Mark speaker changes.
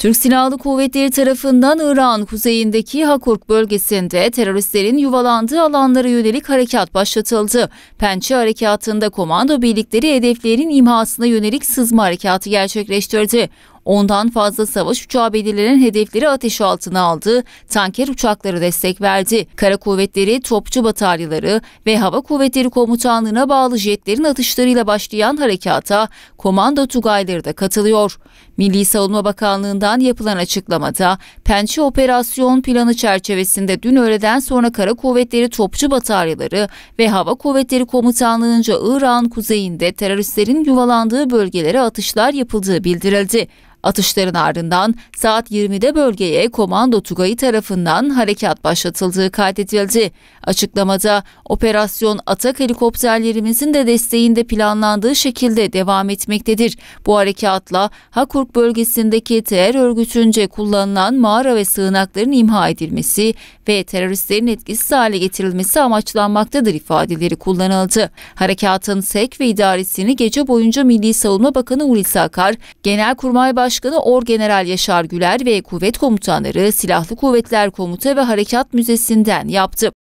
Speaker 1: Türk Silahlı Kuvvetleri tarafından İran kuzeyindeki Hakurk bölgesinde teröristlerin yuvalandığı alanlara yönelik harekat başlatıldı. Pençe harekatında komando birlikleri hedeflerin imhasına yönelik sızma harekatı gerçekleştirdi. Ondan fazla savaş uçağı belirlenen hedefleri ateş altına aldı, tanker uçakları destek verdi. Kara kuvvetleri, topçu bataryaları ve hava kuvvetleri komutanlığına bağlı jetlerin atışlarıyla başlayan harekata komando tugayları da katılıyor. Milli Savunma Bakanlığı'ndan yapılan açıklamada Pençe Operasyon Planı çerçevesinde dün öğleden sonra Kara Kuvvetleri Topçu Bataryaları ve Hava Kuvvetleri Komutanlığı'nca İran kuzeyinde teröristlerin yuvalandığı bölgelere atışlar yapıldığı bildirildi. Atışların ardından saat 20'de bölgeye Komando Tugayı tarafından harekat başlatıldığı kaydedildi. Açıklamada operasyon Atak helikopterlerimizin de desteğinde planlandığı şekilde devam etmektedir. Bu harekatla Hakurk bölgesindeki terör örgütünce kullanılan mağara ve sığınakların imha edilmesi ve teröristlerin etkisiz hale getirilmesi amaçlanmaktadır ifadeleri kullanıldı. Harekatın SEK ve idaresini gece boyunca Milli Savunma Bakanı Hulusi Akar, Genelkurmay Başkanı Başkanı Orgeneral Yaşar Güler ve kuvvet komutanları Silahlı Kuvvetler Komuta ve Harekat Müzesi'nden yaptı.